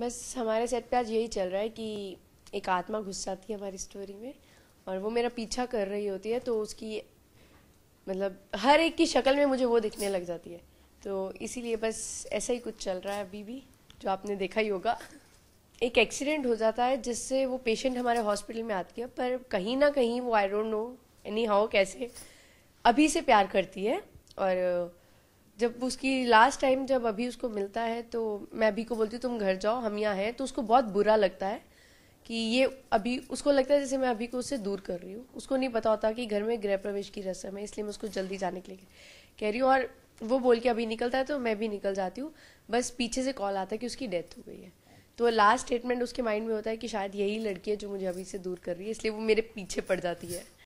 बस हमारे सेट पे आज यही चल रहा है कि एक आत्मा घुस जाती है हमारी स्टोरी में और वो मेरा पीछा कर रही होती है तो उसकी मतलब हर एक की शक्ल में मुझे वो दिखने लग जाती है तो इसीलिए बस ऐसा ही कुछ चल रहा है अभी भी जो आपने देखा ही होगा एक एक्सीडेंट हो जाता है जिससे वो पेशेंट हमारे हॉस्पिटल में आती है पर कहीं ना कहीं वो I don't know anyhow कैसे अभी से प्यार करती है और जब उसकी लास्ट टाइम जब अभी उसको मिलता है तो मैं अभी को बोलती हूँ तुम घर जाओ हम यहाँ हैं तो उसको बहुत बुरा लगता है कि ये अभी उसको लगता है जैसे मैं अभी को उससे दूर कर रही हूँ उसको नहीं पता होता कि घर में गृह प्रवेश की रस्म है इसलिए मैं उसको जल्दी जाने के लिए कह रही हूँ और वो बोल के अभी निकलता है तो मैं भी निकल जाती हूँ बस पीछे से कॉल आता है कि उसकी डेथ हो गई है तो लास्ट स्टेटमेंट उसके माइंड में होता है कि शायद यही लड़की है जो मुझे अभी से दूर कर रही है इसलिए वो मेरे पीछे पड़ जाती है